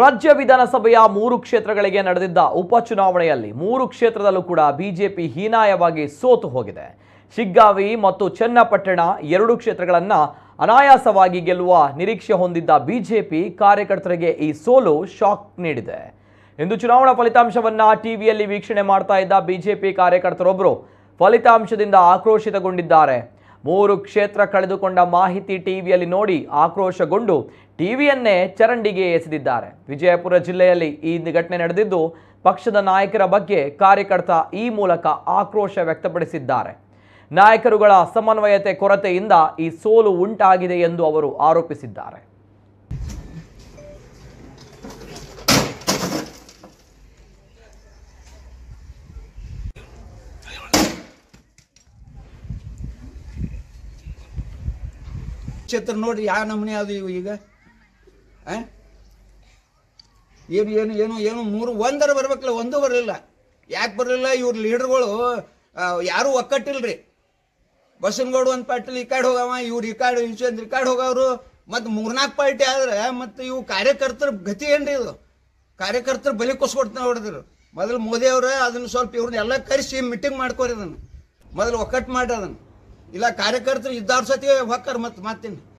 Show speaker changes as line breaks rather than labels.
ರಾಜ್ಯ ವಿಧಾನಸಭೆಯ ಮೂರು ಕ್ಷೇತ್ರಗಳಿಗೆ ನಡೆದಿದ್ದ ಉಪಚುನಾವಣೆಯಲ್ಲಿ ಮೂರು ಕ್ಷೇತ್ರದಲ್ಲೂ ಕೂಡ ಬಿಜೆಪಿ ಹೀನಾಯವಾಗಿ ಸೋತು ಹೋಗಿದೆ ಶಿಗ್ಗಾವಿ ಮತ್ತು ಚನ್ನಪಟ್ಟಣ ಎರಡು ಕ್ಷೇತ್ರಗಳನ್ನು ಅನಾಯಾಸವಾಗಿ ಗೆಲ್ಲುವ ನಿರೀಕ್ಷೆ ಹೊಂದಿದ್ದ ಬಿಜೆಪಿ ಕಾರ್ಯಕರ್ತರಿಗೆ ಈ ಸೋಲು ಶಾಕ್ ನೀಡಿದೆ ಇಂದು ಚುನಾವಣಾ ಫಲಿತಾಂಶವನ್ನು ಟಿವಿಯಲ್ಲಿ ವೀಕ್ಷಣೆ ಮಾಡ್ತಾ ಇದ್ದ ಬಿಜೆಪಿ ಕಾರ್ಯಕರ್ತರೊಬ್ಬರು ಫಲಿತಾಂಶದಿಂದ ಆಕ್ರೋಶಿತಗೊಂಡಿದ್ದಾರೆ ಮೂರು ಕ್ಷೇತ್ರ ಕಳೆದುಕೊಂಡ ಮಾಹಿತಿ ಟಿವಿಯಲ್ಲಿ ನೋಡಿ ಆಕ್ರೋಶಗೊಂಡು ಟಿವಿಯನ್ನೇ ಚರಂಡಿಗೆ ಎಸೆದಿದ್ದಾರೆ ವಿಜಯಪುರ ಜಿಲ್ಲೆಯಲ್ಲಿ ಈ ಘಟನೆ ನಡೆದಿದ್ದು ಪಕ್ಷದ ನಾಯಕರ ಬಗ್ಗೆ ಕಾರ್ಯಕರ್ತ ಈ ಮೂಲಕ ಆಕ್ರೋಶ ವ್ಯಕ್ತಪಡಿಸಿದ್ದಾರೆ ನಾಯಕರುಗಳ ಸಮನ್ವಯತೆ ಕೊರತೆಯಿಂದ ಈ ಸೋಲು ಉಂಟಾಗಿದೆ ಎಂದು ಅವರು ಆರೋಪಿಸಿದ್ದಾರೆ
ನಕ್ಷತ್ರ ನೋಡ್ರಿ ಯಾವ ನಮೂನೆ ಅದು ಇವು ಈಗ ಏನು ಏನು ಏನು ಏನು ಮೂರು ಒಂದರ ಬರ್ಬೇಕಲ್ಲ ಒಂದು ಬರಲಿಲ್ಲ ಯಾಕೆ ಬರಲಿಲ್ಲ ಇವ್ರ ಲೀಡರ್ಗಳು ಯಾರು ಒಕ್ಕಟ್ಟಿಲ್ರಿ ಬಸನಗೌಡ ಒಂದು ಪಾರ್ಟಿಲಿ ಈ ಕಾಡ್ ಹೋಗವ ಇವ್ರು ಈ ಕಾಡ್ ಈ ಕಾಡ್ ಹೋಗವ್ರು ಮತ್ತು ಮೂರ್ನಾಲ್ಕು ಪಾರ್ಟಿ ಆದ್ರೆ ಮತ್ತು ಇವು ಕಾರ್ಯಕರ್ತರ ಗತಿ ಏನ್ರಿ ಇದು ಕಾರ್ಯಕರ್ತರು ಬಲಿ ಕೊಸ್ಕೊಡ್ತಾನೆ ಹೊಡೆದ್ರು ಮೊದಲು ಮೋದಿ ಅವ್ರ ಅದನ್ನು ಸ್ವಲ್ಪ ಇವ್ರನ್ನೆಲ್ಲ ಕರೆಸಿ ಮೀಟಿಂಗ್ ಮಾಡ್ಕೋರಿ ಅದನ್ನು ಮೊದಲು ಒಕ್ಕಟ್ಟು ಮಾಡಿ ಅದನ್ನು ಇಲ್ಲ ಕಾರ್ಯಕರ್ತರು ಇದ್ದಾರ ಸತಿ ಹೊಕ್ಕರ್ ಮತ್ತೆ ಮಾತಿನ